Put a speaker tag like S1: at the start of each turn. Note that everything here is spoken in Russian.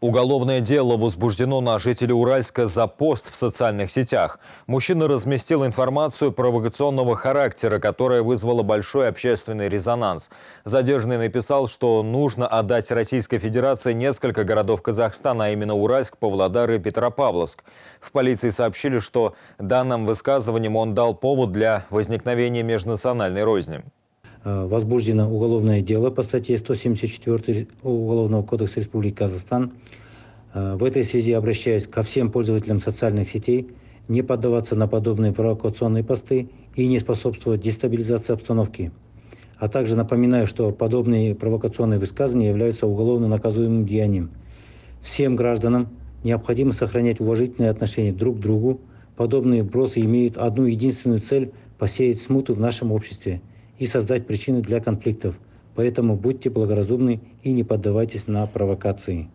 S1: Уголовное дело возбуждено на жителя Уральска за пост в социальных сетях. Мужчина разместил информацию провокационного характера, которая вызвала большой общественный резонанс. Задержанный написал, что нужно отдать Российской Федерации несколько городов Казахстана, а именно Уральск, Павлодар и Петропавловск. В полиции сообщили, что данным высказыванием он дал повод для возникновения межнациональной розни.
S2: Э, возбуждено уголовное дело по статье 174 Уголовного кодекса Республики Казахстан. Э, в этой связи обращаюсь ко всем пользователям социальных сетей не поддаваться на подобные провокационные посты и не способствовать дестабилизации обстановки. А также напоминаю, что подобные провокационные высказывания являются уголовно наказуемым деянием. Всем гражданам необходимо сохранять уважительные отношения друг к другу. Подобные вбросы имеют одну единственную цель – посеять смуту в нашем обществе – и создать причины для конфликтов. Поэтому будьте благоразумны и не поддавайтесь на провокации.